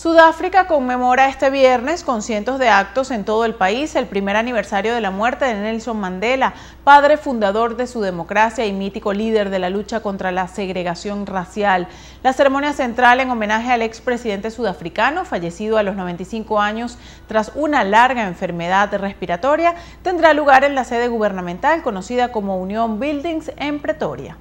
Sudáfrica conmemora este viernes con cientos de actos en todo el país el primer aniversario de la muerte de Nelson Mandela, padre fundador de su democracia y mítico líder de la lucha contra la segregación racial. La ceremonia central en homenaje al expresidente sudafricano, fallecido a los 95 años tras una larga enfermedad respiratoria, tendrá lugar en la sede gubernamental conocida como Unión Buildings en Pretoria.